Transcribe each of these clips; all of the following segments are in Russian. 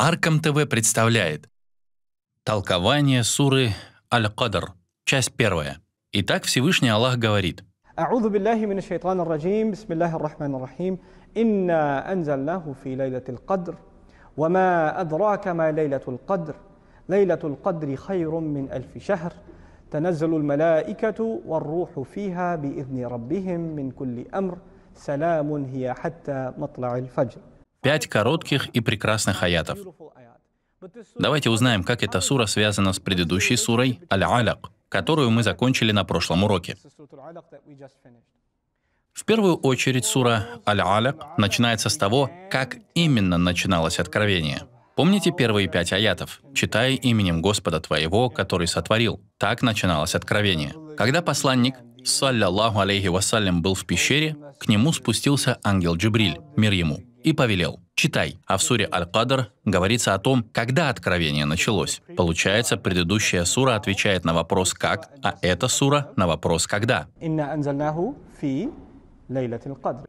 Аркам ТВ представляет Толкование суры Аль-Кадр, часть первая. Итак, Всевышний Аллах говорит. أعوذ بالله من الشيطان الرجيم بسم الله الرحمن الرحيم إنا أنزلناه في ليلة القدر وما أدراك ما ليلة القدر ليلة القدر خير من ألف شهر تنزل الملائكة والروح فيها بإذن ربهم من كل أمر سلام هي حتى مطلع الفجر Пять коротких и прекрасных аятов. Давайте узнаем, как эта сура связана с предыдущей сурой Аль-Аляк, которую мы закончили на прошлом уроке. В первую очередь сура Аль-Аляк начинается с того, как именно начиналось откровение. Помните первые пять аятов? «Читай именем Господа твоего, который сотворил». Так начиналось откровение. Когда посланник, саллиллаху алейхи вассалям, был в пещере, к нему спустился ангел Джибриль, мир ему и повелел «Читай». А в суре Аль-Кадр говорится о том, когда откровение началось. Получается, предыдущая сура отвечает на вопрос «как», а эта сура на вопрос «когда».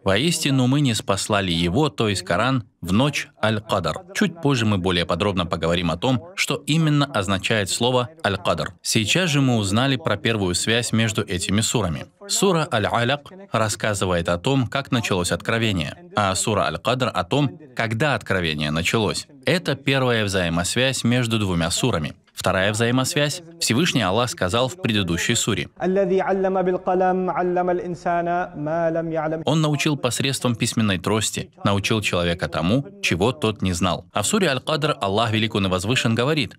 Воистину мы не спаслали его, то есть Коран, в ночь Аль-Кадр. Чуть позже мы более подробно поговорим о том, что именно означает слово Аль-Кадр. Сейчас же мы узнали про первую связь между этими сурами. Сура Аль-Аляк рассказывает о том, как началось откровение, а сура Аль-Кадр о том, когда откровение началось. Это первая взаимосвязь между двумя сурами. Вторая взаимосвязь – Всевышний Аллах сказал в предыдущей суре. Он научил посредством письменной трости, научил человека тому, чего тот не знал. А в суре Аль-Кадр Аллах Велик и Возвышен говорит,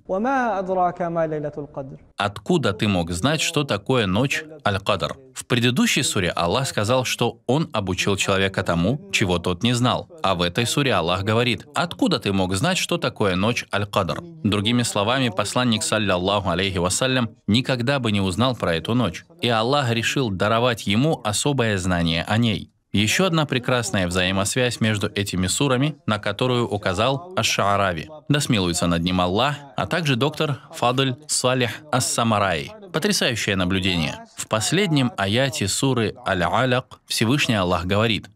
«Откуда ты мог знать, что такое ночь Аль-Кадр?» предыдущей суре Аллах сказал, что Он обучил человека тому, чего тот не знал. А в этой суре Аллах говорит, откуда ты мог знать, что такое ночь Аль-Кадр? Другими словами, посланник, саллиллаху алейхи вассалям, никогда бы не узнал про эту ночь. И Аллах решил даровать ему особое знание о ней. Еще одна прекрасная взаимосвязь между этими сурами, на которую указал Аш-Шаарави. Да смилуется над ним Аллах, а также доктор Фадль Салих Ас-Самараи. Потрясающее наблюдение. В последнем аяте суры Аль-Аляк Всевышний Аллах говорит,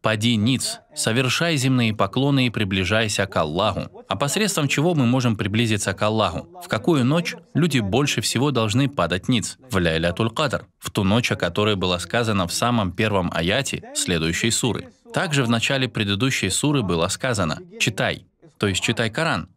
«Пади ниц, совершай земные поклоны и приближайся к Аллаху». А посредством чего мы можем приблизиться к Аллаху? В какую ночь люди больше всего должны падать ниц? В Ляйлятуль Кадр, в ту ночь, о которой было сказано в самом первом аяте следующей суры. Также в начале предыдущей суры было сказано «читай», то есть читай Коран,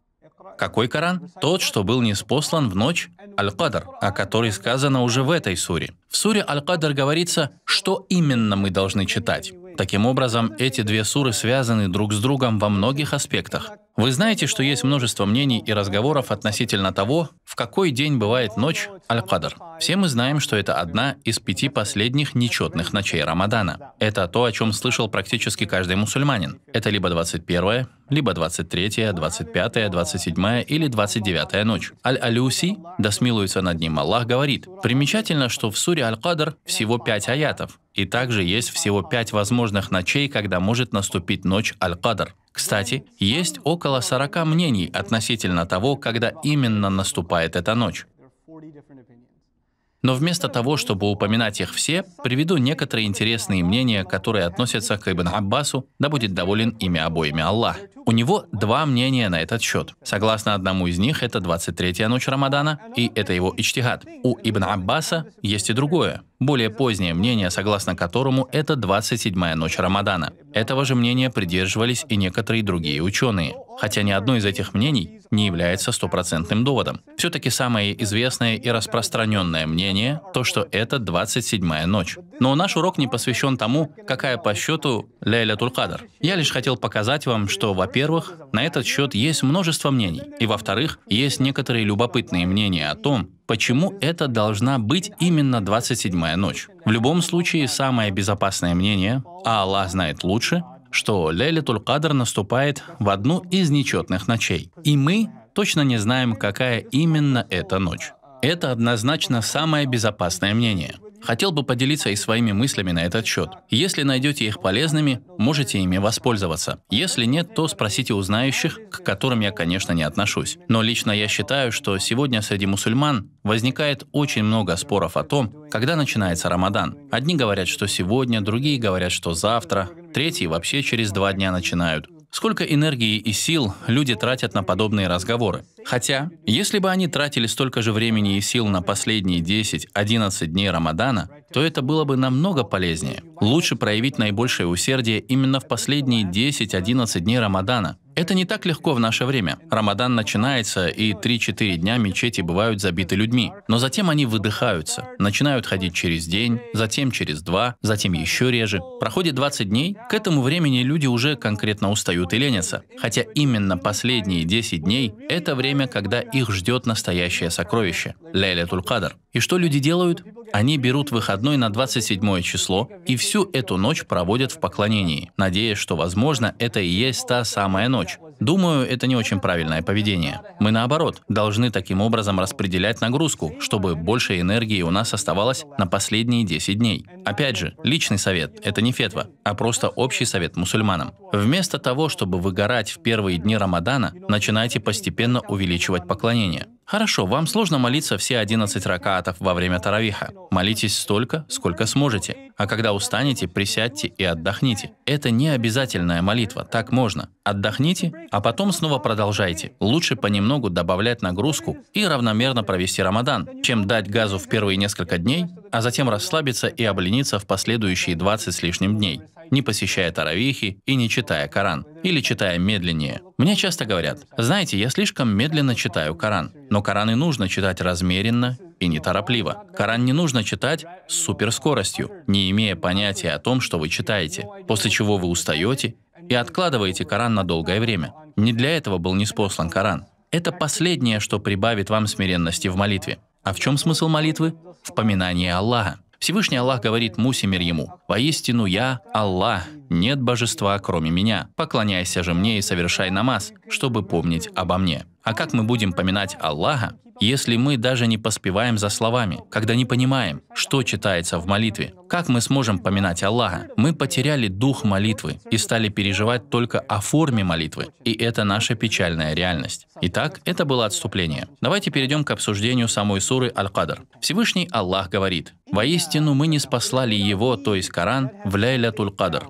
какой Коран? Тот, что был неспослан в ночь Аль-Кадр, о которой сказано уже в этой суре. В суре Аль-Кадр говорится, что именно мы должны читать. Таким образом, эти две суры связаны друг с другом во многих аспектах. Вы знаете, что есть множество мнений и разговоров относительно того, в какой день бывает ночь Аль-Кадр. Все мы знаем, что это одна из пяти последних нечетных ночей Рамадана. Это то, о чем слышал практически каждый мусульманин. Это либо 21 я либо 23, я 25, я 27 я или 29 я ночь. Аль-Алюси, да смилуется над ним Аллах, говорит, примечательно, что в суре Аль-Кадр всего пять аятов, и также есть всего пять возможных ночей, когда может наступить ночь Аль-Кадр. Кстати, есть около 40 мнений относительно того, когда именно наступает эта ночь. Но вместо того, чтобы упоминать их все, приведу некоторые интересные мнения, которые относятся к Ибн Аббасу, да будет доволен ими обоими Аллах. У него два мнения на этот счет. Согласно одному из них, это 23-я ночь Рамадана, и это его ичтигад. У Ибн Аббаса есть и другое. Более позднее мнение, согласно которому это 27-я ночь Рамадана. Этого же мнения придерживались и некоторые другие ученые. Хотя ни одно из этих мнений не является стопроцентным доводом. Все-таки самое известное и распространенное мнение – то, что это 27-я ночь. Но наш урок не посвящен тому, какая по счету Лейля Тулькадр. Я лишь хотел показать вам, что, во-первых, на этот счет есть множество мнений, и, во-вторых, есть некоторые любопытные мнения о том, почему это должна быть именно 27-я ночь. В любом случае, самое безопасное мнение, а Аллах знает лучше, что Лейлитуль Кадр наступает в одну из нечетных ночей. И мы точно не знаем, какая именно эта ночь. Это однозначно самое безопасное мнение. Хотел бы поделиться и своими мыслями на этот счет. Если найдете их полезными, можете ими воспользоваться. Если нет, то спросите у знающих, к которым я, конечно, не отношусь. Но лично я считаю, что сегодня среди мусульман возникает очень много споров о том, когда начинается Рамадан. Одни говорят, что сегодня, другие говорят, что завтра, третьи вообще через два дня начинают. Сколько энергии и сил люди тратят на подобные разговоры? Хотя, если бы они тратили столько же времени и сил на последние 10-11 дней Рамадана, то это было бы намного полезнее. Лучше проявить наибольшее усердие именно в последние 10-11 дней Рамадана. Это не так легко в наше время. Рамадан начинается, и 3-4 дня мечети бывают забиты людьми. Но затем они выдыхаются, начинают ходить через день, затем через два, затем еще реже. Проходит 20 дней, к этому времени люди уже конкретно устают и ленятся. Хотя именно последние 10 дней – это время, когда их ждет настоящее сокровище – Леля Тулькадр. И что люди делают? Они берут выходные 31 на 27 число и всю эту ночь проводят в поклонении, надеясь, что, возможно, это и есть та самая ночь. Думаю, это не очень правильное поведение. Мы, наоборот, должны таким образом распределять нагрузку, чтобы больше энергии у нас оставалось на последние 10 дней. Опять же, личный совет – это не фетва, а просто общий совет мусульманам. Вместо того, чтобы выгорать в первые дни Рамадана, начинайте постепенно увеличивать поклонение. Хорошо, вам сложно молиться все 11 ракатов во время таравиха. Молитесь столько, сколько сможете. А когда устанете, присядьте и отдохните. Это не обязательная молитва, так можно. Отдохните, а потом снова продолжайте. Лучше понемногу добавлять нагрузку и равномерно провести Рамадан, чем дать газу в первые несколько дней, а затем расслабиться и облениться в последующие 20 с лишним дней не посещая таравихи и не читая Коран, или читая медленнее. Мне часто говорят, знаете, я слишком медленно читаю Коран, но Коран и нужно читать размеренно и неторопливо. Коран не нужно читать с суперскоростью, не имея понятия о том, что вы читаете, после чего вы устаете и откладываете Коран на долгое время. Не для этого был неспослан Коран. Это последнее, что прибавит вам смиренности в молитве. А в чем смысл молитвы? В поминании Аллаха. Всевышний Аллах говорит Мусе Мерьему, «Воистину я, Аллах, «Нет божества, кроме меня. Поклоняйся же мне и совершай намаз, чтобы помнить обо мне». А как мы будем поминать Аллаха, если мы даже не поспеваем за словами, когда не понимаем, что читается в молитве? Как мы сможем поминать Аллаха? Мы потеряли дух молитвы и стали переживать только о форме молитвы, и это наша печальная реальность. Итак, это было отступление. Давайте перейдем к обсуждению самой суры Аль-Кадр. Всевышний Аллах говорит, «Воистину мы не спаслали его, то есть Коран, в Ляйля Туль-Кадр,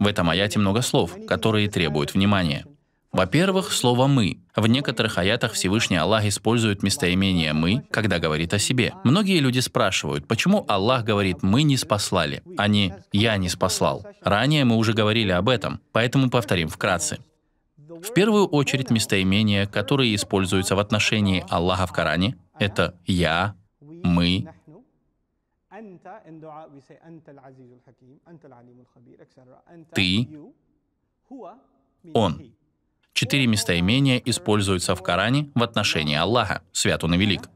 в этом аяте много слов, которые требуют внимания. Во-первых, слово «мы». В некоторых аятах Всевышний Аллах использует местоимение «мы», когда говорит о себе. Многие люди спрашивают, почему Аллах говорит «мы не спаслали», а не «я не спаслал». Ранее мы уже говорили об этом, поэтому повторим вкратце. В первую очередь местоимения, которые используются в отношении Аллаха в Коране, это «я», «мы», ты, он. Четыре местоимения используются в Коране в отношении Аллаха, свят он и велик.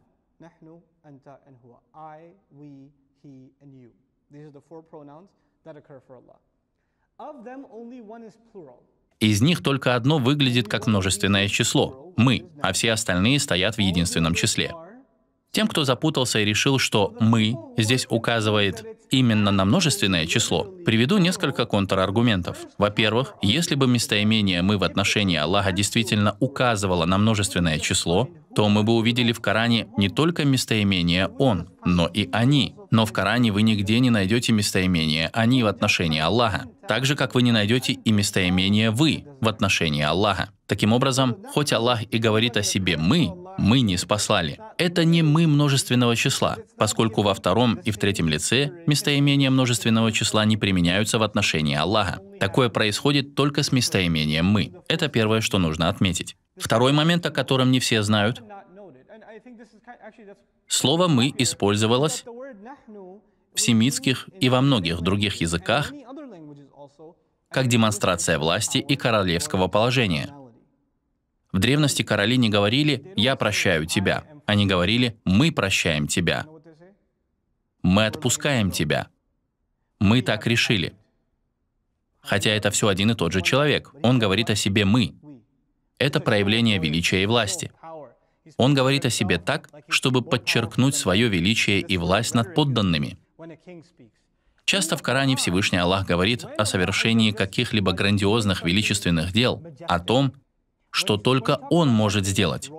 Из них только одно выглядит как множественное число — «мы», а все остальные стоят в единственном числе. Тем, кто запутался и решил, что «мы» здесь указывает именно на множественное число, приведу несколько контраргументов. Во-первых, если бы местоимение «мы» в отношении Аллаха действительно указывало на множественное число, то мы бы увидели в Коране не только местоимение «он», но и «они». Но в Коране вы нигде не найдете местоимение «они» в отношении Аллаха, так же, как вы не найдете и местоимение «вы» в отношении Аллаха. Таким образом, хоть Аллах и говорит о себе «мы», мы не спаслали. Это не мы множественного числа, поскольку во втором и в третьем лице местоимения множественного числа не применяются в отношении Аллаха. Такое происходит только с местоимением «мы». Это первое, что нужно отметить. Второй момент, о котором не все знают. Слово «мы» использовалось в семитских и во многих других языках как демонстрация власти и королевского положения. В древности короли не говорили «я прощаю тебя», они говорили «мы прощаем тебя». «Мы отпускаем тебя». «Мы так решили». Хотя это все один и тот же человек. Он говорит о себе «мы». Это проявление величия и власти. Он говорит о себе так, чтобы подчеркнуть свое величие и власть над подданными. Часто в Коране Всевышний Аллах говорит о совершении каких-либо грандиозных величественных дел, о том, что только Он может сделать.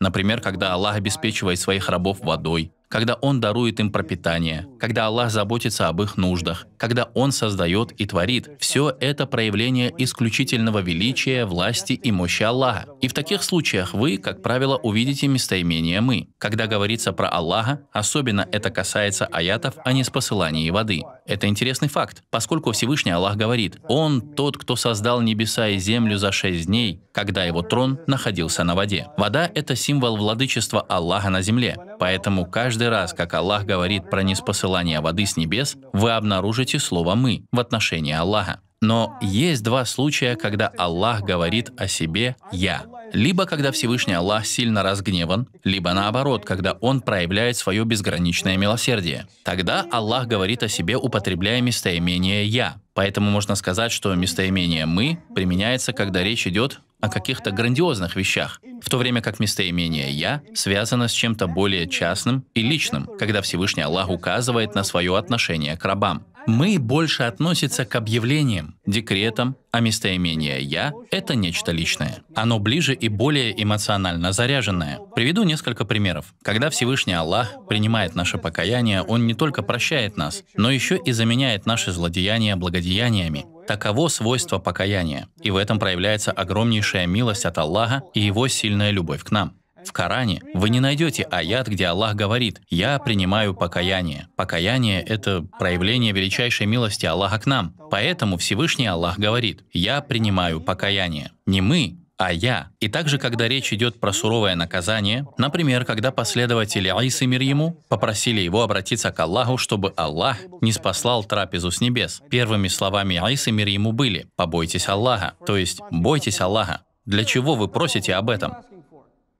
Например, когда Аллах обеспечивает своих рабов водой, когда Он дарует им пропитание, когда Аллах заботится об их нуждах, когда Он создает и творит. Все это проявление исключительного величия, власти и мощи Аллаха. И в таких случаях вы, как правило, увидите местоимение «мы». Когда говорится про Аллаха, особенно это касается аятов о а неспосылании воды. Это интересный факт, поскольку Всевышний Аллах говорит, «Он тот, кто создал небеса и землю за шесть дней, когда его трон находился на воде». Вода – это символ владычества Аллаха на земле, поэтому каждый Каждый раз, как Аллах говорит про неспосылание воды с небес, вы обнаружите слово «мы» в отношении Аллаха. Но есть два случая, когда Аллах говорит о себе «я». Либо когда Всевышний Аллах сильно разгневан, либо наоборот, когда Он проявляет свое безграничное милосердие. Тогда Аллах говорит о себе, употребляя местоимение «я». Поэтому можно сказать, что местоимение «мы» применяется, когда речь идет о каких-то грандиозных вещах, в то время как местоимение «я» связано с чем-то более частным и личным, когда Всевышний Аллах указывает на свое отношение к рабам. Мы больше относится к объявлениям, декретам, а местоимение «я» — это нечто личное. Оно ближе и более эмоционально заряженное. Приведу несколько примеров. Когда Всевышний Аллах принимает наше покаяние, Он не только прощает нас, но еще и заменяет наши злодеяния благодеяниями. Таково свойство покаяния, и в этом проявляется огромнейшая милость от Аллаха и его сильная любовь к нам. В Коране вы не найдете аят, где Аллах говорит «Я принимаю покаяние». Покаяние – это проявление величайшей милости Аллаха к нам. Поэтому Всевышний Аллах говорит «Я принимаю покаяние». Не мы, а я. И также, когда речь идет про суровое наказание, например, когда последователи Аисы мир ему попросили его обратиться к Аллаху, чтобы Аллах не спаслал трапезу с небес. Первыми словами Аисы мир ему были «побойтесь Аллаха», то есть «бойтесь Аллаха». Для чего вы просите об этом?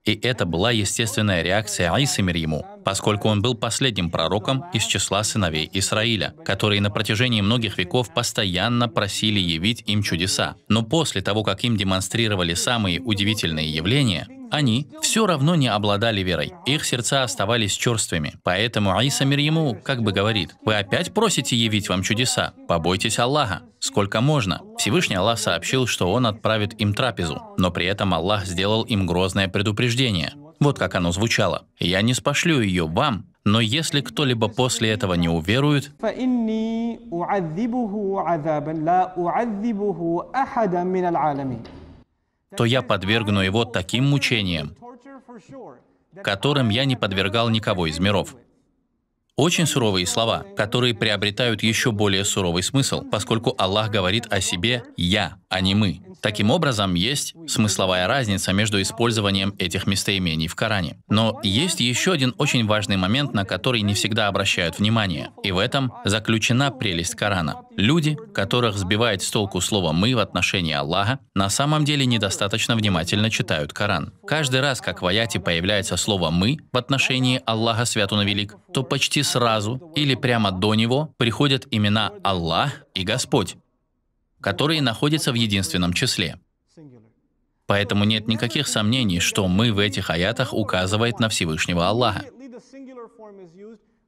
И это была естественная реакция Аисы мир ему, поскольку он был последним пророком из числа сыновей Израиля, которые на протяжении многих веков постоянно просили явить им чудеса. Но после того, как им демонстрировали самые удивительные явления, они все равно не обладали верой, их сердца оставались черствыми. Поэтому Аиса мир ему как бы говорит, «Вы опять просите явить вам чудеса? Побойтесь Аллаха, сколько можно». Всевышний Аллах сообщил, что Он отправит им трапезу, но при этом Аллах сделал им грозное предупреждение. Вот как оно звучало. «Я не спошлю ее вам, но если кто-либо после этого не уверует, فإني то я подвергну его таким мучениям, которым я не подвергал никого из миров. Очень суровые слова, которые приобретают еще более суровый смысл, поскольку Аллах говорит о себе «я», а не «мы». Таким образом, есть смысловая разница между использованием этих местоимений в Коране. Но есть еще один очень важный момент, на который не всегда обращают внимание, и в этом заключена прелесть Корана. Люди, которых сбивает с толку слово «мы» в отношении Аллаха, на самом деле недостаточно внимательно читают Коран. Каждый раз, как в аяте появляется слово «мы» в отношении Аллаха Свят Он Велик, то почти сразу или прямо до него приходят имена Аллах и Господь, которые находятся в единственном числе. Поэтому нет никаких сомнений, что мы в этих аятах указывает на Всевышнего Аллаха.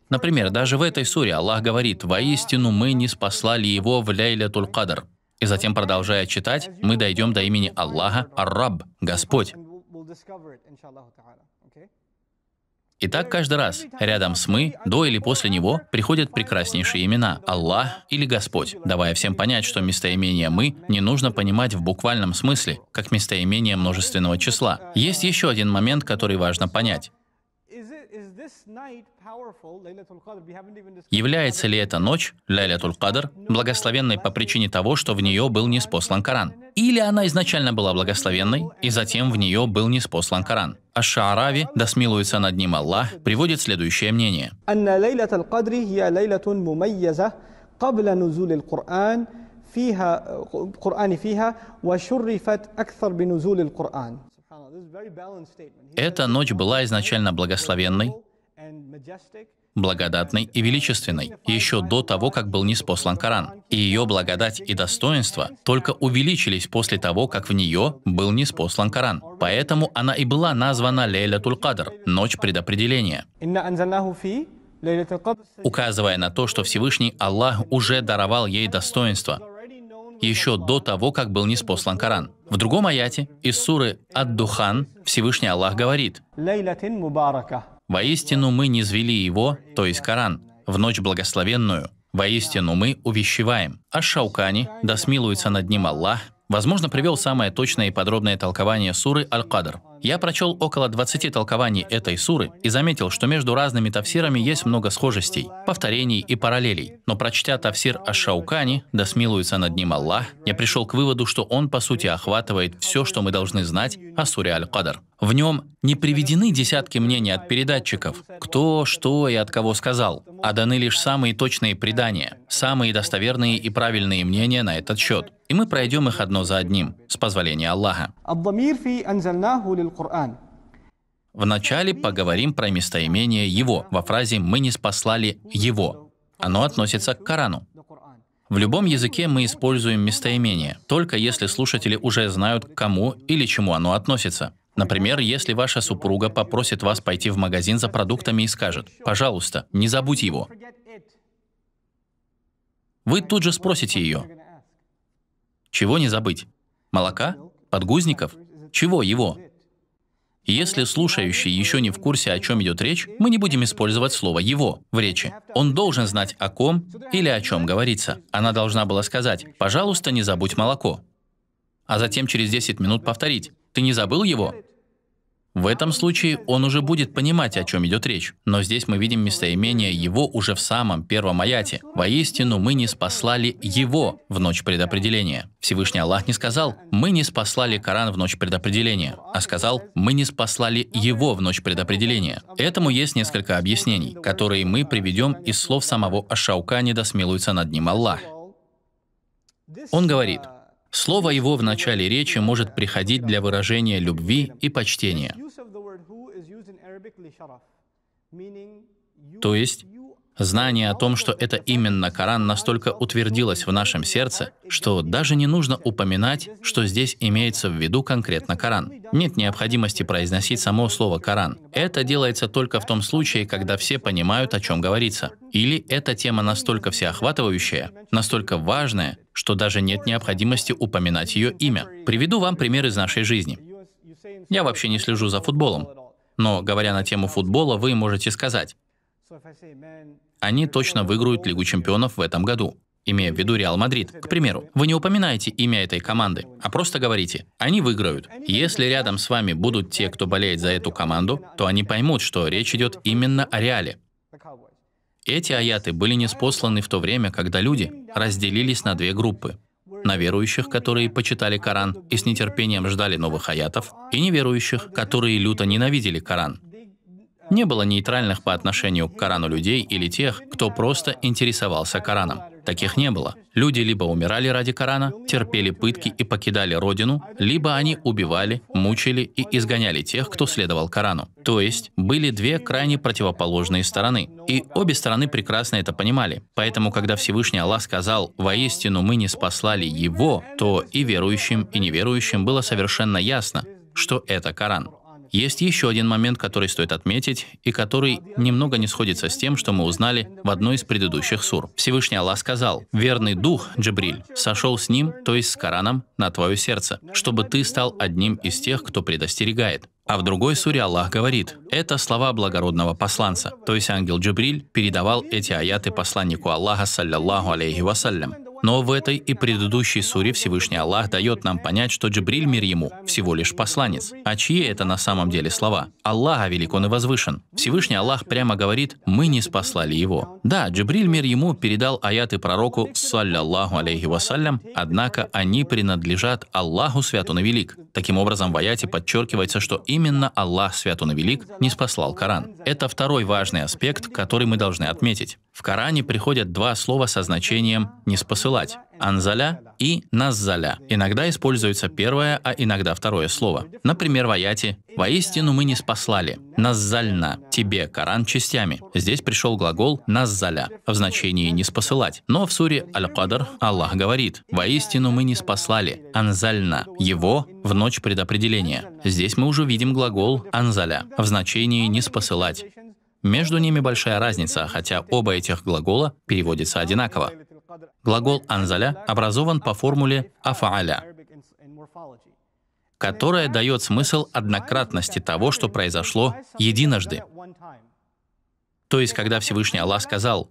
Например, даже в этой суре Аллах говорит «Воистину мы не спаслали его в Лейля Туль-Кадр». И затем, продолжая читать, мы дойдем до имени Аллаха, Ар-Раб, Господь. И так каждый раз рядом с «мы», до или после него приходят прекраснейшие имена – Аллах или Господь, давая всем понять, что местоимение «мы» не нужно понимать в буквальном смысле, как местоимение множественного числа. Есть еще один момент, который важно понять. Является ли эта ночь, Лайлятуль Кадр, благословенной по причине того, что в нее был неспослан Коран? Или она изначально была благословенной, и затем в нее был неспослан Коран? А Шаарави, да смилуется над ним Аллах, приводит следующее мнение. فيها قرآن فيها وشرفت أكثر بنزول القرآن эта ночь была изначально благословенной, благодатной и величественной, еще до того, как был неспослан Коран. И ее благодать и достоинство только увеличились после того, как в нее был неспослан Коран. Поэтому она и была названа Лейля туль ночь предопределения указывая на то, что Всевышний Аллах уже даровал ей достоинство, еще до того, как был неспослан Коран. В другом аяте из суры Ад-Духан Всевышний Аллах говорит, «Воистину мы не низвели его, то есть Коран, в ночь благословенную. Воистину мы увещеваем». А Шаукани, да смилуется над ним Аллах, возможно, привел самое точное и подробное толкование суры Аль-Кадр. Я прочел около 20 толкований этой суры и заметил, что между разными тафсирами есть много схожестей, повторений и параллелей. Но прочтя тафсир Ашаукани, да смилуется над ним Аллах, я пришел к выводу, что он по сути охватывает все, что мы должны знать о суре Аль-Кадр. В нем не приведены десятки мнений от передатчиков, кто, что и от кого сказал, а даны лишь самые точные предания, самые достоверные и правильные мнения на этот счет. И мы пройдем их одно за одним, с позволения Аллаха. Вначале поговорим про местоимение «его». Во фразе «мы не спаслали его». Оно относится к Корану. В любом языке мы используем местоимение, только если слушатели уже знают, к кому или чему оно относится. Например, если ваша супруга попросит вас пойти в магазин за продуктами и скажет «пожалуйста, не забудь его», вы тут же спросите ее «чего не забыть? Молока? Подгузников? Чего его?» Если слушающий еще не в курсе, о чем идет речь, мы не будем использовать слово «его» в речи. Он должен знать, о ком или о чем говорится. Она должна была сказать «пожалуйста, не забудь молоко», а затем через 10 минут повторить «ты не забыл его?» В этом случае он уже будет понимать, о чем идет речь. Но здесь мы видим местоимение «его» уже в самом первом аяте. «Воистину мы не спаслали его в ночь предопределения». Всевышний Аллах не сказал «мы не спаслали Коран в ночь предопределения», а сказал «мы не спаслали его в ночь предопределения». Этому есть несколько объяснений, которые мы приведем из слов самого Ашаукани Не смилуется над ним Аллах». Он говорит – Слово его в начале речи может приходить для выражения любви и почтения. То есть Знание о том, что это именно Коран, настолько утвердилось в нашем сердце, что даже не нужно упоминать, что здесь имеется в виду конкретно Коран. Нет необходимости произносить само слово «Коран». Это делается только в том случае, когда все понимают, о чем говорится. Или эта тема настолько всеохватывающая, настолько важная, что даже нет необходимости упоминать ее имя. Приведу вам пример из нашей жизни. Я вообще не слежу за футболом. Но, говоря на тему футбола, вы можете сказать, они точно выиграют Лигу чемпионов в этом году имея в виду Реал Мадрид. К примеру, вы не упоминаете имя этой команды, а просто говорите «они выиграют». Если рядом с вами будут те, кто болеет за эту команду, то они поймут, что речь идет именно о Реале. Эти аяты были неспосланы в то время, когда люди разделились на две группы. На верующих, которые почитали Коран и с нетерпением ждали новых аятов, и неверующих, которые люто ненавидели Коран не было нейтральных по отношению к Корану людей или тех, кто просто интересовался Кораном. Таких не было. Люди либо умирали ради Корана, терпели пытки и покидали родину, либо они убивали, мучили и изгоняли тех, кто следовал Корану. То есть были две крайне противоположные стороны. И обе стороны прекрасно это понимали. Поэтому, когда Всевышний Аллах сказал «Воистину мы не спаслали его», то и верующим, и неверующим было совершенно ясно, что это Коран. Есть еще один момент, который стоит отметить, и который немного не сходится с тем, что мы узнали в одной из предыдущих сур. Всевышний Аллах сказал, «Верный дух, Джабриль, сошел с ним, то есть с Кораном, на твое сердце, чтобы ты стал одним из тех, кто предостерегает». А в другой суре Аллах говорит, это слова благородного посланца, то есть ангел Джибриль передавал эти аяты посланнику Аллаха, саллиллаху алейхи вассалям. Но в этой и предыдущей суре Всевышний Аллах дает нам понять, что Джибриль, мир ему, всего лишь посланец. А чьи это на самом деле слова? Аллаха велик он и возвышен. Всевышний Аллах прямо говорит, мы не спаслали его. Да, Джибриль, мир ему, передал аяты пророку, саллиллаху алейхи вассалям, однако они принадлежат Аллаху Свят Он Велик. Таким образом, в аяте подчеркивается, что именно Аллах Свят Он и Велик не спаслал Коран. Это второй важный аспект, который мы должны отметить. В Коране приходят два слова со значением «не спосылать» анзаля и наззаля. Иногда используется первое, а иногда второе слово. Например, в аяте «Воистину мы не спаслали». «Наззальна» — «тебе» Коран частями. Здесь пришел глагол «наззаля» в значении «не спосылать». Но в суре Аль-Кадр Аллах говорит «Воистину мы не спаслали». «Анзальна» — «его» в ночь предопределения. Здесь мы уже видим глагол «анзаля» в значении «не спосылать». Между ними большая разница, хотя оба этих глагола переводятся одинаково. Глагол «анзаля» образован по формуле «афааля», которая дает смысл однократности того, что произошло единожды. То есть, когда Всевышний Аллах сказал,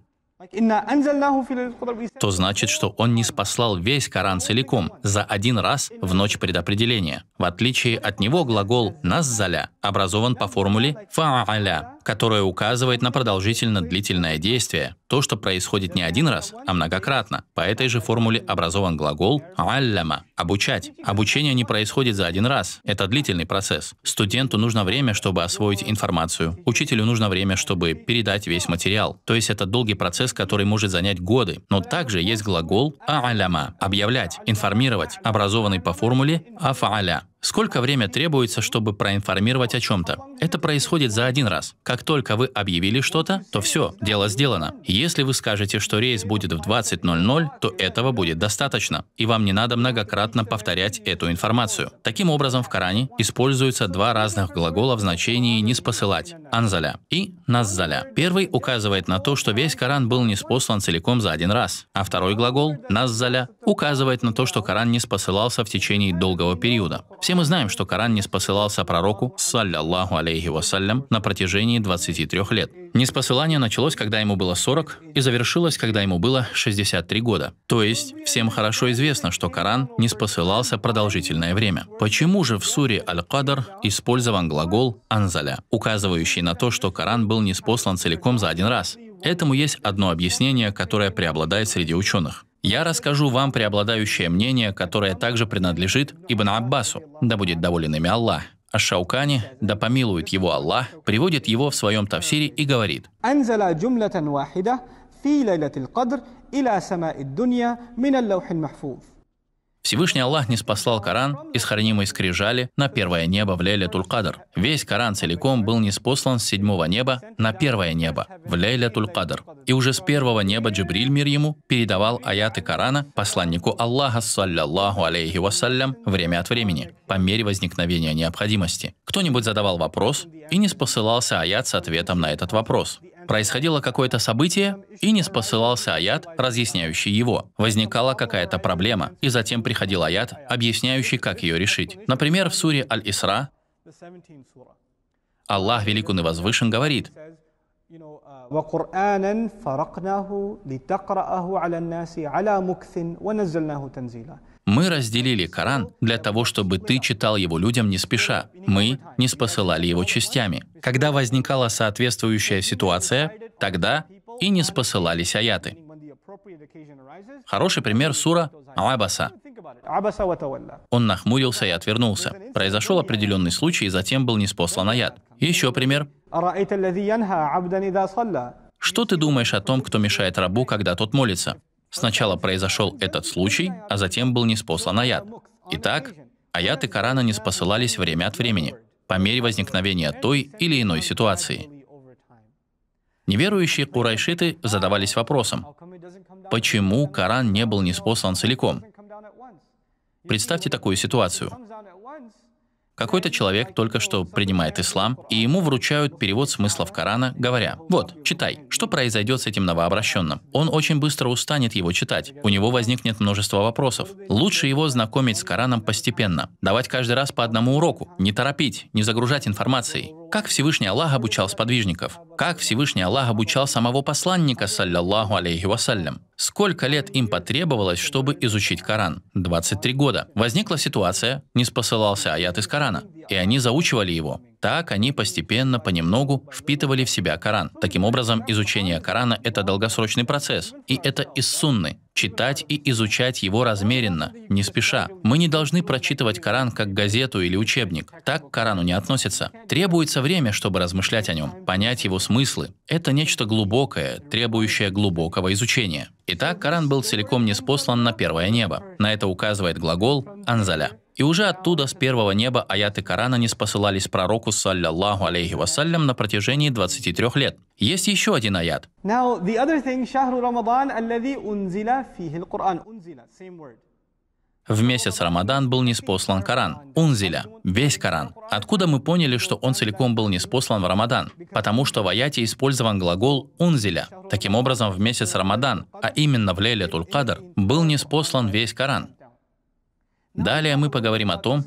то значит, что он не спаслал весь Коран целиком за один раз в ночь предопределения. В отличие от него глагол «наззаля» образован по формуле «фааля», которое указывает на продолжительно длительное действие, то, что происходит не один раз, а многократно. По этой же формуле образован глагол «алляма» – «обучать». Обучение не происходит за один раз, это длительный процесс. Студенту нужно время, чтобы освоить информацию, учителю нужно время, чтобы передать весь материал. То есть это долгий процесс, который может занять годы. Но также есть глагол «а'аляма» – «объявлять», «информировать», образованный по формуле «аф'аля» Сколько время требуется, чтобы проинформировать о чем-то? Это происходит за один раз. Как только вы объявили что-то, то все, дело сделано. Если вы скажете, что рейс будет в 20.00, то этого будет достаточно, и вам не надо многократно повторять эту информацию. Таким образом, в Коране используются два разных глагола в значении «не спосылать» – «анзаля» и «наззаля». Первый указывает на то, что весь Коран был неспослан целиком за один раз, а второй глагол «наззаля» указывает на то, что Коран не спосылался в течение долгого периода. Все мы знаем, что Коран не спосылался пророку, саллиллаху алейхи вассалям, на протяжении 23 лет. Неспосылание началось, когда ему было 40, и завершилось, когда ему было 63 года. То есть, всем хорошо известно, что Коран не спосылался продолжительное время. Почему же в суре Аль-Кадр использован глагол «анзаля», указывающий на то, что Коран был не спослан целиком за один раз? Этому есть одно объяснение, которое преобладает среди ученых. Я расскажу вам преобладающее мнение, которое также принадлежит Ибн Аббасу, да будет доволен ими Аллах. а шаукани да помилует его Аллах, приводит его в своем тафсире и говорит, في ليلة القدر إلى سماء الدنيا من اللوح المحفوظ Всевышний Аллах не спасал Коран из хранимой скрижали на первое небо в Лейле Тулькадр. Весь Коран целиком был неспослан с седьмого неба на первое небо в Лейле Тулькадр. И уже с первого неба Джибриль мир ему передавал аяты Корана посланнику Аллаха, саллиллаху алейхи вассалям, время от времени, по мере возникновения необходимости. Кто-нибудь задавал вопрос и не спосылался аят с ответом на этот вопрос происходило какое-то событие, и не спосылался аят, разъясняющий его. Возникала какая-то проблема, и затем приходил аят, объясняющий, как ее решить. Например, в суре Аль-Исра Аллах Великун и Возвышен говорит, وقرآنا мы разделили Коран для того, чтобы ты читал его людям не спеша. Мы не спосылали его частями. Когда возникала соответствующая ситуация, тогда и не спосылались аяты. Хороший пример сура Абаса. Он нахмурился и отвернулся. Произошел определенный случай, и затем был неспослан аят. Еще пример. Что ты думаешь о том, кто мешает рабу, когда тот молится? Сначала произошел этот случай, а затем был неспослан аят. Итак, аяты Корана не спосылались время от времени, по мере возникновения той или иной ситуации. Неверующие курайшиты задавались вопросом, почему Коран не был неспослан целиком? Представьте такую ситуацию. Какой-то человек только что принимает ислам, и ему вручают перевод смысла в Корана, говоря, вот, читай, что произойдет с этим новообращенным? Он очень быстро устанет его читать, у него возникнет множество вопросов. Лучше его знакомить с Кораном постепенно, давать каждый раз по одному уроку, не торопить, не загружать информацией. Как Всевышний Аллах обучал сподвижников? Как Всевышний Аллах обучал самого посланника, саллиллаху алейхи вассалям? Сколько лет им потребовалось, чтобы изучить Коран? 23 года. Возникла ситуация, не спосылался аят из Корана, и они заучивали его. Так они постепенно, понемногу впитывали в себя Коран. Таким образом, изучение Корана – это долгосрочный процесс, и это из сунны, читать и изучать его размеренно, не спеша. Мы не должны прочитывать Коран как газету или учебник. Так к Корану не относятся. Требуется время, чтобы размышлять о нем, понять его смыслы. Это нечто глубокое, требующее глубокого изучения. Итак, Коран был целиком неспослан на первое небо. На это указывает глагол «анзаля». И уже оттуда, с первого неба, аяты Корана не спосылались пророку, саллиллаху алейхи вассалям, на протяжении 23 лет. Есть еще один аят. В месяц Рамадан был неспослан Коран, Унзиля, весь Коран. Откуда мы поняли, что он целиком был неспослан в Рамадан? Потому что в аяте использован глагол «унзиля». Таким образом, в месяц Рамадан, а именно в Лейле Тулькадр, был неспослан весь Коран. Далее мы поговорим о том,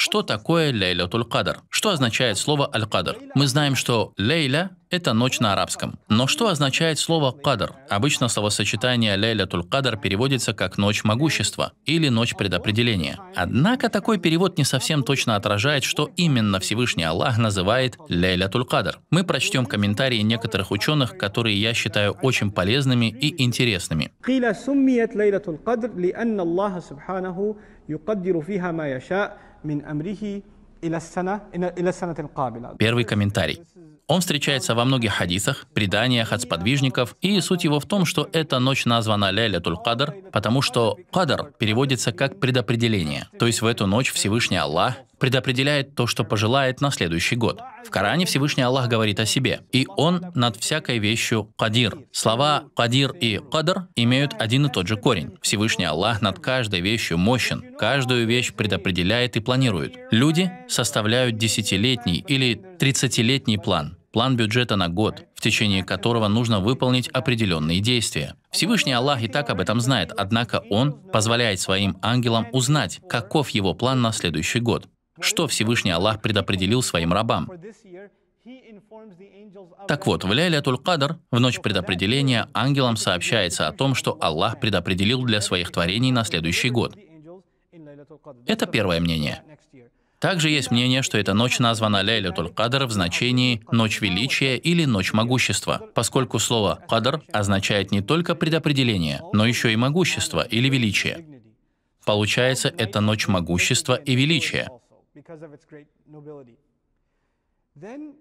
что такое Лейля Лейлятуль Кадр? Что означает слово Аль-Кадр? Мы знаем, что Лейля – это ночь на арабском. Но что означает слово «кадр»? Обычно словосочетание Лейля «лейлятуль кадр» переводится как «ночь могущества» или «ночь предопределения». Однако такой перевод не совсем точно отражает, что именно Всевышний Аллах называет Лейля «лейлятуль кадр». Мы прочтем комментарии некоторых ученых, которые я считаю очень полезными и интересными. قيل سميت ليلة القدر لأن الله سبحانه يقدر فيها ما يشاء Первый комментарий. Он встречается во многих хадисах, преданиях от сподвижников, и суть его в том, что эта ночь названа Ляля Туль-Кадр, потому что «кадр» переводится как «предопределение». То есть в эту ночь Всевышний Аллах предопределяет то, что пожелает на следующий год. В Коране Всевышний Аллах говорит о себе, и Он над всякой вещью кадир. Слова кадир и кадр имеют один и тот же корень. Всевышний Аллах над каждой вещью мощен, каждую вещь предопределяет и планирует. Люди составляют десятилетний или тридцатилетний план, план бюджета на год, в течение которого нужно выполнить определенные действия. Всевышний Аллах и так об этом знает, однако Он позволяет своим ангелам узнать, каков его план на следующий год что Всевышний Аллах предопределил своим рабам. Так вот, в Ляйлятуль Кадр, в ночь предопределения, ангелам сообщается о том, что Аллах предопределил для своих творений на следующий год. Это первое мнение. Также есть мнение, что эта ночь названа Ляйлятуль Кадр в значении «ночь величия» или «ночь могущества», поскольку слово «кадр» означает не только предопределение, но еще и могущество или величие. Получается, это ночь могущества и величия because of its great nobility. Then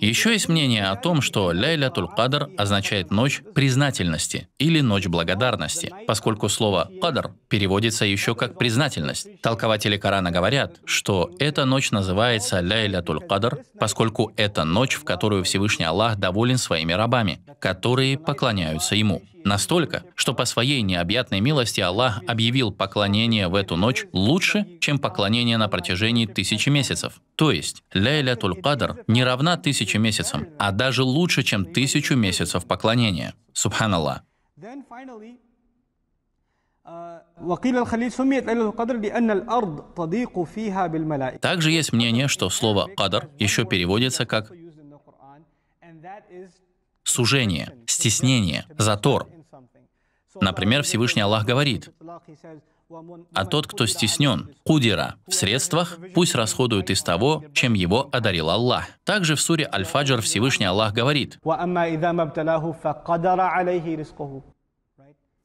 Еще есть мнение о том, что Ляйля Лейлятуль Кадр означает «ночь признательности» или «ночь благодарности», поскольку слово «кадр» переводится еще как «признательность». Толкователи Корана говорят, что эта ночь называется Ляйля Лейлятуль Кадр, поскольку это ночь, в которую Всевышний Аллах доволен своими рабами, которые поклоняются Ему. Настолько, что по своей необъятной милости Аллах объявил поклонение в эту ночь лучше, чем поклонение на протяжении тысячи месяцев. То есть, Лейля Туль-Кадр не равна тысяче месяцам, а даже лучше, чем тысячу месяцев поклонения. Субханаллах. Uh, Также есть мнение, что слово «кадр» еще переводится как сужение, стеснение, затор. Например, Всевышний Аллах говорит, «А тот, кто стеснен, кудира, в средствах, пусть расходует из того, чем его одарил Аллах». Также в суре Аль-Фаджр Всевышний Аллах говорит,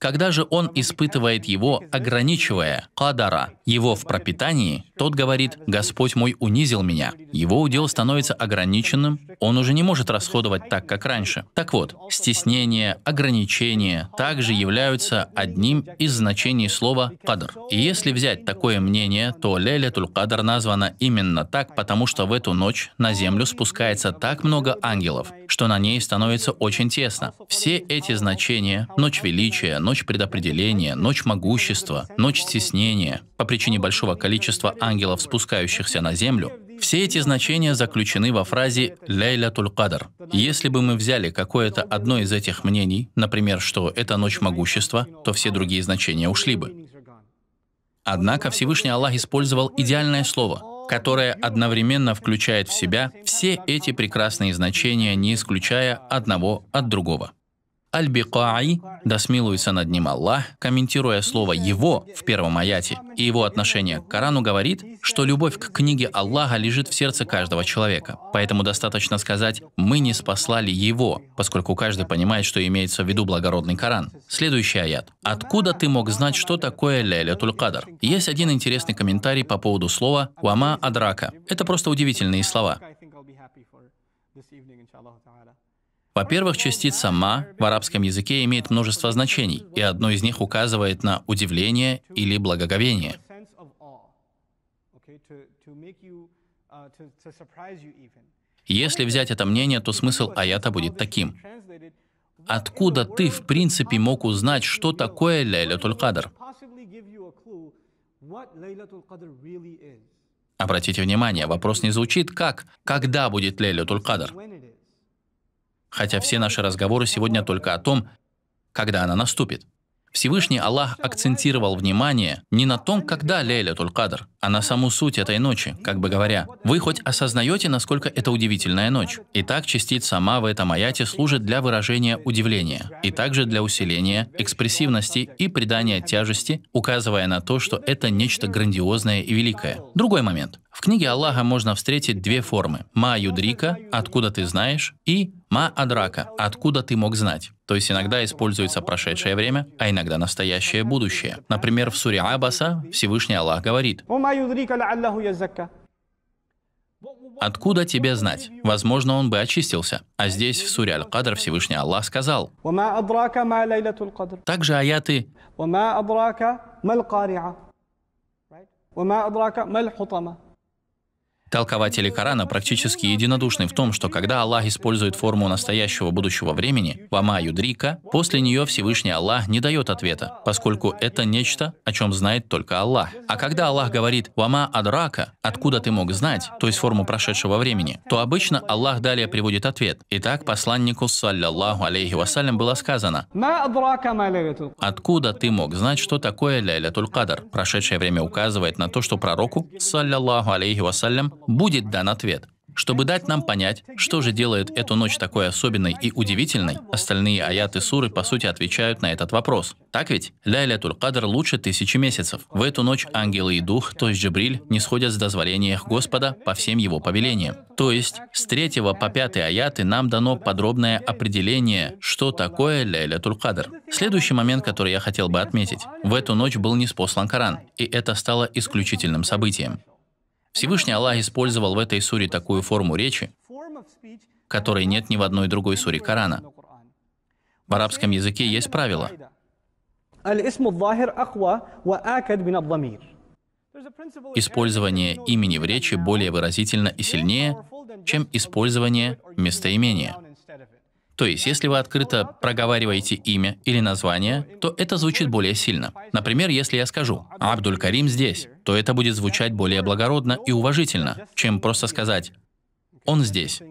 когда же он испытывает его, ограничивая кадара, его в пропитании, тот говорит «Господь мой унизил меня». Его удел становится ограниченным, он уже не может расходовать так, как раньше. Так вот, стеснение, ограничение также являются одним из значений слова «кадр». И если взять такое мнение, то Леля Тулькадр названа именно так, потому что в эту ночь на землю спускается так много ангелов, что на ней становится очень тесно. Все эти значения – ночь величия, ночь ночь предопределения, ночь могущества, ночь стеснения, по причине большого количества ангелов, спускающихся на землю, все эти значения заключены во фразе «Лейля Тулькадр». Если бы мы взяли какое-то одно из этих мнений, например, что это ночь могущества, то все другие значения ушли бы. Однако Всевышний Аллах использовал идеальное слово, которое одновременно включает в себя все эти прекрасные значения, не исключая одного от другого. Аль-Бикаи, да смилуется над ним Аллах, комментируя слово «его» в первом аяте и его отношение к Корану, говорит, что любовь к книге Аллаха лежит в сердце каждого человека. Поэтому достаточно сказать «мы не спаслали его», поскольку каждый понимает, что имеется в виду благородный Коран. Следующий аят. «Откуда ты мог знать, что такое Лейля Тулькадр?» Есть один интересный комментарий по поводу слова «Вама Адрака». Это просто удивительные слова. Во-первых, частица «ма» в арабском языке имеет множество значений, и одно из них указывает на удивление или благоговение. Если взять это мнение, то смысл аята будет таким. Откуда ты, в принципе, мог узнать, что такое Лейлятуль Кадр? Обратите внимание, вопрос не звучит как «когда будет Лейлятуль Кадр?», хотя все наши разговоры сегодня только о том, когда она наступит. Всевышний Аллах акцентировал внимание не на том, когда Лейля Тулькадр, а на саму суть этой ночи, как бы говоря. Вы хоть осознаете, насколько это удивительная ночь? Итак, частица Ма в этом аяте служит для выражения удивления, и также для усиления экспрессивности и придания тяжести, указывая на то, что это нечто грандиозное и великое. Другой момент. В книге Аллаха можно встретить две формы – Ма Юдрика, откуда ты знаешь, и Ма адрака, откуда ты мог знать? То есть иногда используется прошедшее время, а иногда настоящее будущее. Например, в суре Абаса Всевышний Аллах говорит. Откуда тебе знать? Возможно, он бы очистился. А здесь, в суре Аль-Кадр, Всевышний Аллах сказал. Также аяты Толкователи Корана практически единодушны в том, что когда Аллах использует форму настоящего будущего времени, вама юдрика, после нее Всевышний Аллах не дает ответа, поскольку это нечто, о чем знает только Аллах. А когда Аллах говорит вама адрака, откуда ты мог знать, то есть форму прошедшего времени, то обычно Аллах далее приводит ответ. Итак, посланнику, саллиллаху алейхи вассалям, было сказано, откуда ты мог знать, что такое ляля туль Прошедшее время указывает на то, что пророку, саллиллаху алейхи вассалям, будет дан ответ. Чтобы дать нам понять, что же делает эту ночь такой особенной и удивительной, остальные аяты суры по сути отвечают на этот вопрос. Так ведь? Ляйля Туль-Кадр лучше тысячи месяцев. В эту ночь ангелы и дух, то есть Джибриль, не сходят с дозволения их Господа по всем его повелениям. То есть, с 3 по 5 аяты нам дано подробное определение, что такое Ляйля Туль-Кадр. Следующий момент, который я хотел бы отметить. В эту ночь был неспослан Коран, и это стало исключительным событием. Всевышний Аллах использовал в этой суре такую форму речи, которой нет ни в одной другой суре Корана. В арабском языке есть правило. Использование имени в речи более выразительно и сильнее, чем использование местоимения. То есть, если вы открыто проговариваете имя или название, то это звучит более сильно. Например, если я скажу «Абдуль Карим здесь», то это будет звучать более благородно и уважительно, чем просто сказать «Он здесь».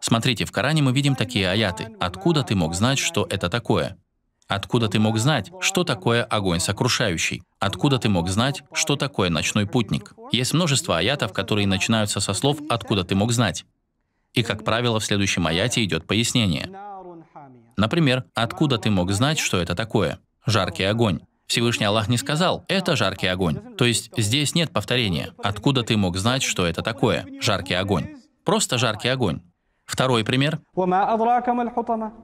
Смотрите, в Коране мы видим такие аяты. «Откуда ты мог знать, что это такое?» Откуда ты мог знать, что такое огонь сокрушающий? Откуда ты мог знать, что такое ночной путник? Есть множество аятов, которые начинаются со слов «откуда ты мог знать?». И, как правило, в следующем аяте идет пояснение. Например, откуда ты мог знать, что это такое? Жаркий огонь. Всевышний Аллах не сказал «это жаркий огонь». То есть здесь нет повторения. Откуда ты мог знать, что это такое? Жаркий огонь. Просто жаркий огонь. Второй пример.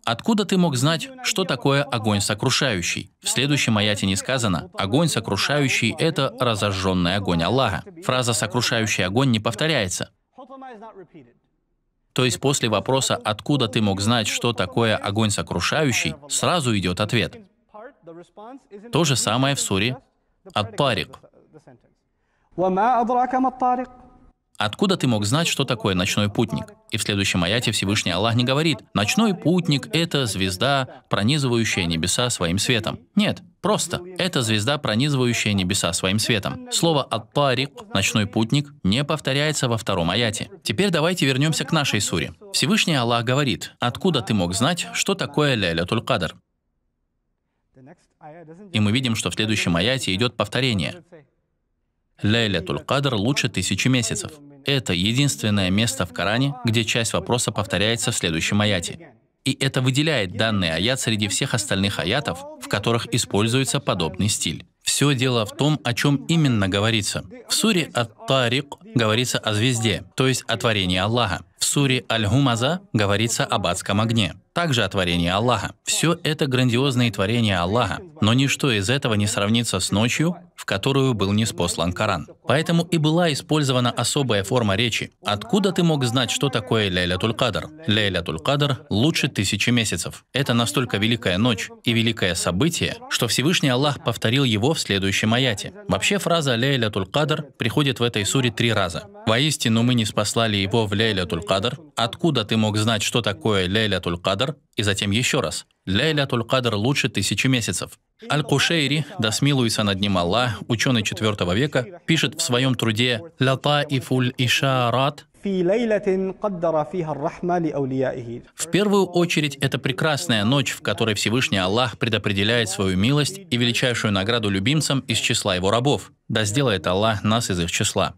Откуда ты мог знать, что такое огонь сокрушающий? В следующем аяте не сказано «огонь сокрушающий – это разожженный огонь Аллаха». Фраза «сокрушающий огонь» не повторяется. То есть после вопроса «Откуда ты мог знать, что такое огонь сокрушающий?» сразу идет ответ. То же самое в суре «Ат-Тарик». Откуда ты мог знать, что такое ночной путник? И в следующем аяте Всевышний Аллах не говорит, ночной путник – это звезда, пронизывающая небеса своим светом. Нет, просто это звезда, пронизывающая небеса своим светом. Слово «ат-тарик» – ночной путник – не повторяется во втором аяте. Теперь давайте вернемся к нашей суре. Всевышний Аллах говорит, откуда ты мог знать, что такое ляля кадр? И мы видим, что в следующем аяте идет повторение. Лейля, Кадр лучше тысячи месяцев. Это единственное место в Коране, где часть вопроса повторяется в следующем аяте. И это выделяет данный аят среди всех остальных аятов, в которых используется подобный стиль. Все дело в том, о чем именно говорится. В суре Ат-Тарик говорится о звезде, то есть о творении Аллаха. В суре Аль-Хумаза говорится об адском огне, также о творении Аллаха. Все это грандиозные творения Аллаха, но ничто из этого не сравнится с ночью, в которую был неспослан Коран. Поэтому и была использована особая форма речи. Откуда ты мог знать, что такое Лейля Тулькадр? Лейля Тулькадр лучше тысячи месяцев. Это настолько великая ночь и великое событие, что Всевышний Аллах повторил его в следующем аяте. Вообще фраза Лейля Тулькадр приходит в этой суре три раза. «Воистину мы не спаслали его в Лейля Тулькадр, Кадр, откуда ты мог знать, что такое Лейля Кадр, и затем еще раз. Лейля Кадр лучше тысячи месяцев. Аль-Кушейри, да смилуется над ним Аллах, ученый IV века, пишет в своем труде «Лата и фуль ишарат» В первую очередь, это прекрасная ночь, в которой Всевышний Аллах предопределяет свою милость и величайшую награду любимцам из числа его рабов. Да сделает Аллах нас из их числа.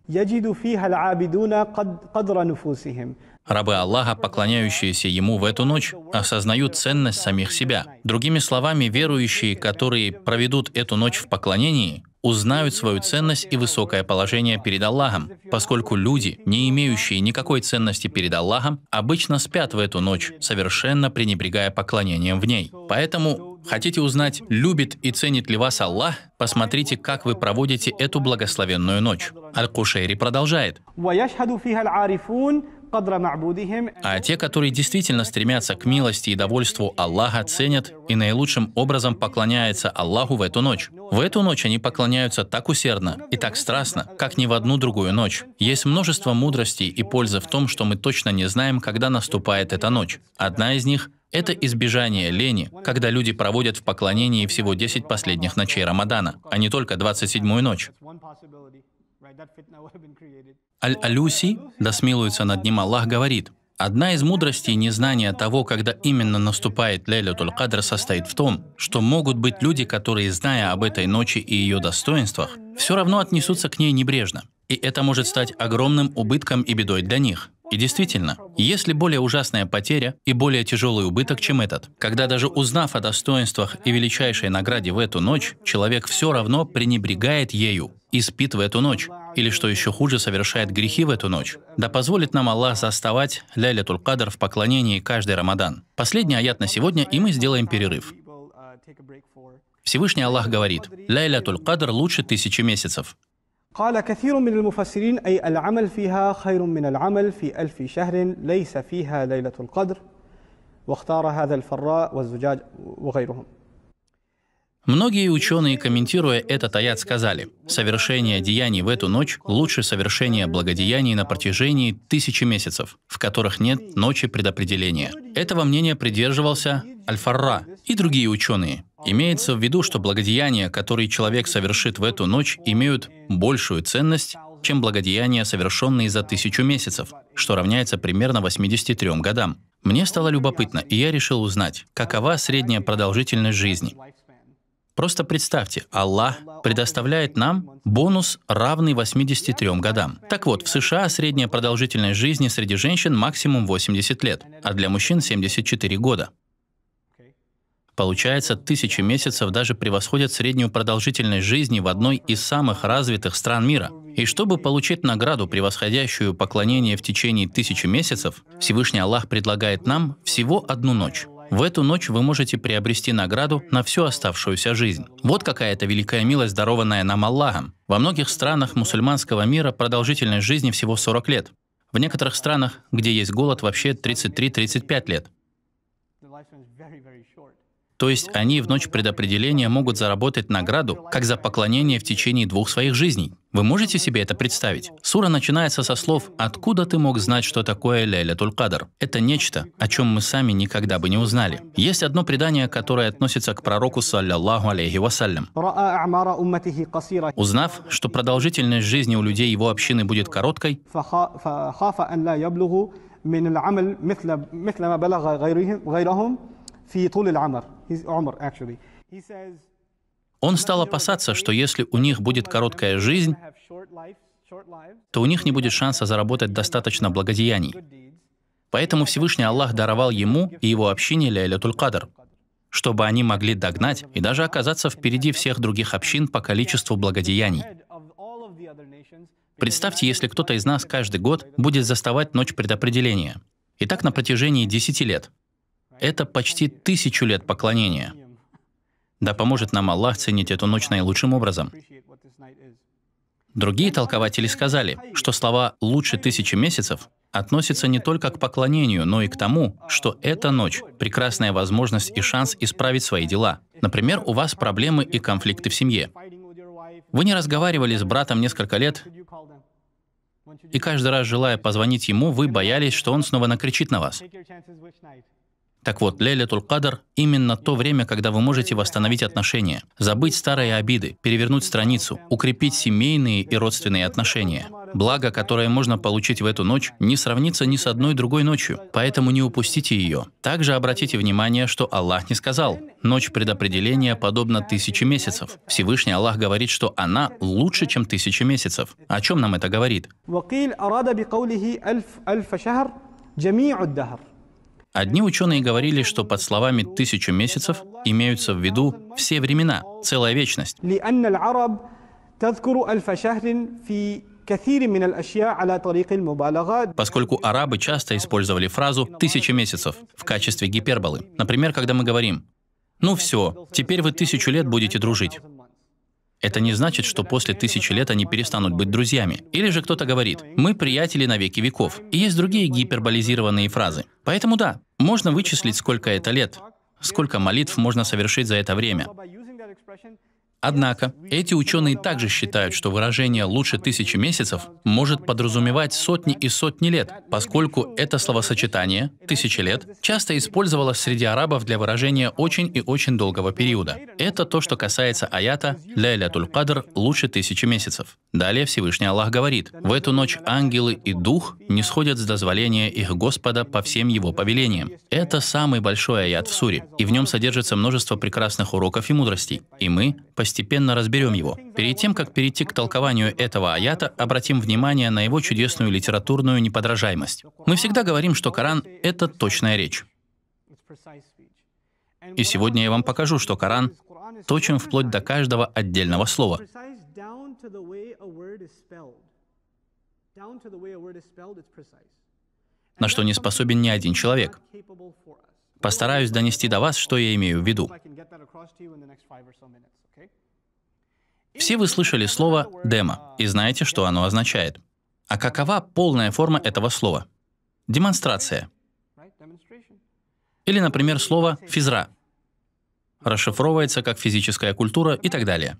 Рабы Аллаха, поклоняющиеся Ему в эту ночь, осознают ценность самих себя. Другими словами, верующие, которые проведут эту ночь в поклонении, узнают свою ценность и высокое положение перед Аллахом, поскольку люди, не имеющие никакой ценности перед Аллахом, обычно спят в эту ночь, совершенно пренебрегая поклонением в ней. Поэтому хотите узнать, любит и ценит ли вас Аллах, посмотрите, как вы проводите эту благословенную ночь. Аль-Кушейри продолжает. А те, которые действительно стремятся к милости и довольству Аллаха, ценят и наилучшим образом поклоняются Аллаху в эту ночь. В эту ночь они поклоняются так усердно и так страстно, как ни в одну другую ночь. Есть множество мудростей и пользы в том, что мы точно не знаем, когда наступает эта ночь. Одна из них – это избежание лени, когда люди проводят в поклонении всего 10 последних ночей Рамадана, а не только 27-ю ночь. Аль-Алюси, да смилуется над ним Аллах, говорит, Одна из мудростей незнания того, когда именно наступает Лейлятуль Кадр, состоит в том, что могут быть люди, которые, зная об этой ночи и ее достоинствах, все равно отнесутся к ней небрежно. И это может стать огромным убытком и бедой для них. И действительно, есть ли более ужасная потеря и более тяжелый убыток, чем этот? Когда даже узнав о достоинствах и величайшей награде в эту ночь, человек все равно пренебрегает ею и спит в эту ночь или, что еще хуже, совершает грехи в эту ночь, да позволит нам Аллах заставать Ляля Тулькадр в поклонении каждый Рамадан. Последний аят на сегодня, и мы сделаем перерыв. Всевышний Аллах говорит, «Ляйля Тулькадр лучше тысячи месяцев». قال كثير من المفسرين أي Многие ученые, комментируя этот аят, сказали, совершение деяний в эту ночь лучше совершения благодеяний на протяжении тысячи месяцев, в которых нет ночи предопределения. Этого мнения придерживался Аль-Фарра и другие ученые. Имеется в виду, что благодеяния, которые человек совершит в эту ночь, имеют большую ценность, чем благодеяния, совершенные за тысячу месяцев, что равняется примерно 83 годам. Мне стало любопытно, и я решил узнать, какова средняя продолжительность жизни. Просто представьте, Аллах предоставляет нам бонус, равный 83 годам. Так вот, в США средняя продолжительность жизни среди женщин максимум 80 лет, а для мужчин 74 года. Получается, тысячи месяцев даже превосходят среднюю продолжительность жизни в одной из самых развитых стран мира. И чтобы получить награду, превосходящую поклонение в течение тысячи месяцев, Всевышний Аллах предлагает нам всего одну ночь. В эту ночь вы можете приобрести награду на всю оставшуюся жизнь. Вот какая это великая милость, дарованная нам Аллахом. Во многих странах мусульманского мира продолжительность жизни всего 40 лет. В некоторых странах, где есть голод, вообще 33-35 лет. То есть они в ночь предопределения могут заработать награду, как за поклонение в течение двух своих жизней. Вы можете себе это представить? Сура начинается со слов «Откуда ты мог знать, что такое Ляйля Тулькадр?» Это нечто, о чем мы сами никогда бы не узнали. Есть одно предание, которое относится к пророку, саллиллаху алейхи вассалям. Узнав, что продолжительность жизни у людей его общины будет короткой, من العمل مثل مثل ما بلغ غيرهم غيرهم في طول العمر он стал опасаться, что если у них будет короткая жизнь, то у них не будет шанса заработать достаточно благодеяний. Поэтому Всевышний Аллах даровал ему и его общине Ляйлятуль Кадр, чтобы они могли догнать и даже оказаться впереди всех других общин по количеству благодеяний. Представьте, если кто-то из нас каждый год будет заставать ночь предопределения. И так на протяжении 10 лет. Это почти тысячу лет поклонения. Да поможет нам Аллах ценить эту ночь наилучшим образом. Другие толкователи сказали, что слова «лучше тысячи месяцев» относятся не только к поклонению, но и к тому, что эта ночь – прекрасная возможность и шанс исправить свои дела. Например, у вас проблемы и конфликты в семье. Вы не разговаривали с братом несколько лет, и каждый раз, желая позвонить ему, вы боялись, что он снова накричит на вас. Так вот, Лелятуль Кадр – именно то время, когда вы можете восстановить отношения, забыть старые обиды, перевернуть страницу, укрепить семейные и родственные отношения. Благо, которое можно получить в эту ночь, не сравнится ни с одной другой ночью, поэтому не упустите ее. Также обратите внимание, что Аллах не сказал «Ночь предопределения подобна тысяче месяцев». Всевышний Аллах говорит, что она лучше, чем тысяча месяцев. О чем нам это говорит? Одни ученые говорили, что под словами «тысячу месяцев» имеются в виду все времена, целая вечность. Поскольку арабы часто использовали фразу «тысяча месяцев» в качестве гиперболы. Например, когда мы говорим «ну все, теперь вы тысячу лет будете дружить». Это не значит, что после тысячи лет они перестанут быть друзьями. Или же кто-то говорит, мы приятели на веки веков. И есть другие гиперболизированные фразы. Поэтому да, можно вычислить, сколько это лет, сколько молитв можно совершить за это время. Однако, эти ученые также считают, что выражение «лучше тысячи месяцев» может подразумевать сотни и сотни лет, поскольку это словосочетание «тысячи лет» часто использовалось среди арабов для выражения очень и очень долгого периода. Это то, что касается аята «Ляля Тулькадр» лучше тысячи месяцев. Далее Всевышний Аллах говорит, «В эту ночь ангелы и дух не сходят с дозволения их Господа по всем его повелениям». Это самый большой аят в суре, и в нем содержится множество прекрасных уроков и мудростей, и мы, по постепенно разберем его. Перед тем, как перейти к толкованию этого аята, обратим внимание на его чудесную литературную неподражаемость. Мы всегда говорим, что Коран — это точная речь. И сегодня я вам покажу, что Коран точен вплоть до каждого отдельного слова. На что не способен ни один человек. Постараюсь донести до вас, что я имею в виду. Все вы слышали слово «демо» и знаете, что оно означает. А какова полная форма этого слова? Демонстрация. Или, например, слово «физра». Расшифровывается как физическая культура и так далее.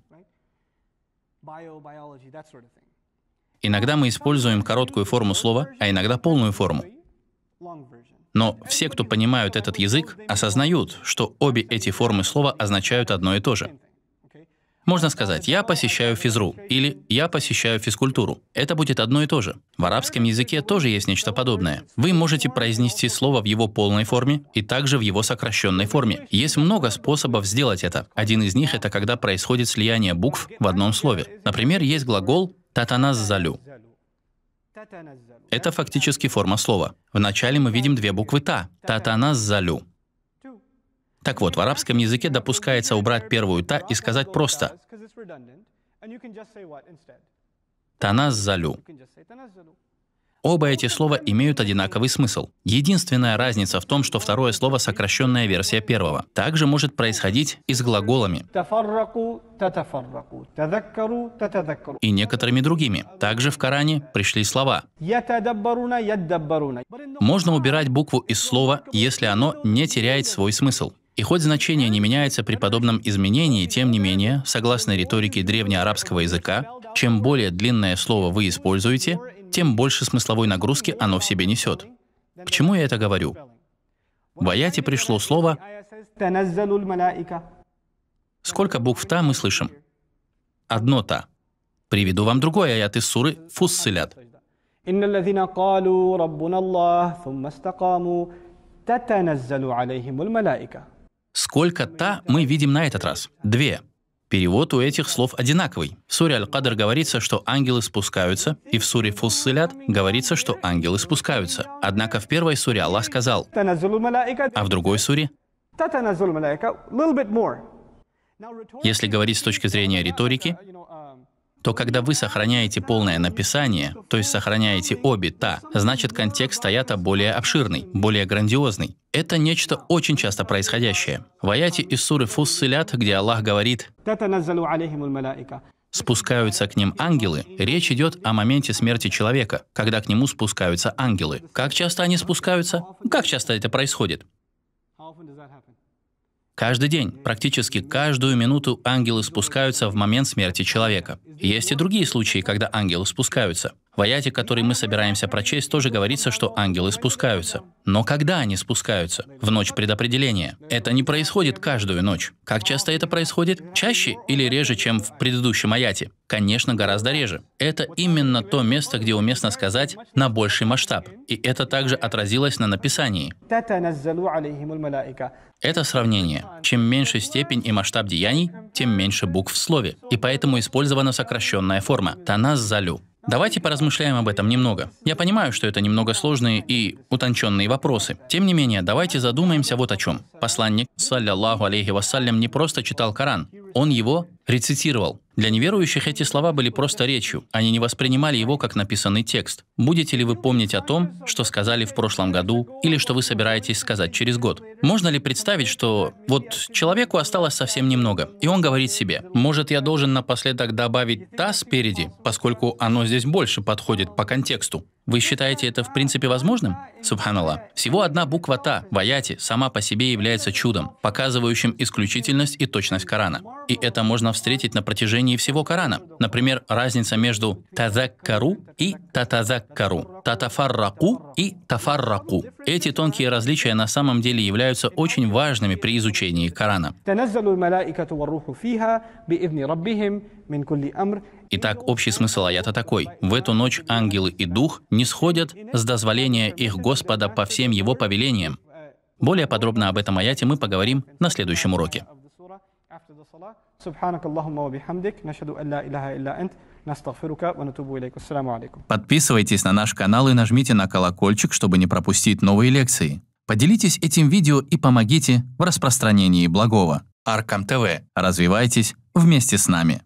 Иногда мы используем короткую форму слова, а иногда полную форму. Но все, кто понимают этот язык, осознают, что обе эти формы слова означают одно и то же. Можно сказать «я посещаю физру» или «я посещаю физкультуру». Это будет одно и то же. В арабском языке тоже есть нечто подобное. Вы можете произнести слово в его полной форме и также в его сокращенной форме. Есть много способов сделать это. Один из них – это когда происходит слияние букв в одном слове. Например, есть глагол «татаназзалю». Это фактически форма слова. Вначале мы видим две буквы «та» – «татаназзалю». Так вот, в арабском языке допускается убрать первую «та» и сказать просто «таназзалю». Оба эти слова имеют одинаковый смысл. Единственная разница в том, что второе слово – сокращенная версия первого. Также может происходить и с глаголами. И некоторыми другими. Также в Коране пришли слова. Можно убирать букву из слова, если оно не теряет свой смысл. И хоть значение не меняется при подобном изменении, тем не менее, согласно риторике древнеарабского языка, чем более длинное слово вы используете, тем больше смысловой нагрузки оно в себе несет. К чему я это говорю? В аяте пришло слово Сколько букв «та» мы слышим? Одно «та». Приведу вам другой аят из суры «Фуссилят». تتنزل عليهم الملائكة Сколько та мы видим на этот раз? Две. Перевод у этих слов одинаковый. В суре Аль-Кадр говорится, что ангелы спускаются, и в суре Фуссилят говорится, что ангелы спускаются. Однако в первой суре Аллах сказал, а в другой суре если говорить с точки зрения риторики, то когда вы сохраняете полное написание, то есть сохраняете обе та, значит контекст аята более обширный, более грандиозный. Это нечто очень часто происходящее. В аяте из суры Фуссилят, где Аллах говорит спускаются к ним ангелы, речь идет о моменте смерти человека, когда к нему спускаются ангелы. Как часто они спускаются? Как часто это происходит? Каждый день, практически каждую минуту ангелы спускаются в момент смерти человека. Есть и другие случаи, когда ангелы спускаются. В аяте, который мы собираемся прочесть, тоже говорится, что ангелы спускаются. Но когда они спускаются? В ночь предопределения. Это не происходит каждую ночь. Как часто это происходит? Чаще или реже, чем в предыдущем аяте? Конечно, гораздо реже. Это именно то место, где уместно сказать «на больший масштаб». И это также отразилось на написании. Это сравнение. Чем меньше степень и масштаб деяний, тем меньше букв в слове. И поэтому использована сокращенная форма «таназ залю». Давайте поразмышляем об этом немного. Я понимаю, что это немного сложные и утонченные вопросы. Тем не менее, давайте задумаемся вот о чем. Посланник, саллиллаху алейхи вассалям, не просто читал Коран он его рецитировал. Для неверующих эти слова были просто речью, они не воспринимали его как написанный текст. Будете ли вы помнить о том, что сказали в прошлом году, или что вы собираетесь сказать через год? Можно ли представить, что вот человеку осталось совсем немного, и он говорит себе, может, я должен напоследок добавить «та» спереди, поскольку оно здесь больше подходит по контексту. Вы считаете это в принципе возможным? Субханаллах. Всего одна буква «та» в аяте сама по себе является чудом, показывающим исключительность и точность Корана. И это можно встретить на протяжении всего Корана. Например, разница между «тазаккару» и «татазаккару», «татафарраку» и «тафарраку». Эти тонкие различия на самом деле являются очень важными при изучении Корана. Итак, общий смысл аята такой. В эту ночь ангелы и дух не сходят с дозволения их Господа по всем его повелениям. Более подробно об этом аяте мы поговорим на следующем уроке. Подписывайтесь на наш канал и нажмите на колокольчик, чтобы не пропустить новые лекции. Поделитесь этим видео и помогите в распространении благого. Аркам ТВ. Развивайтесь вместе с нами.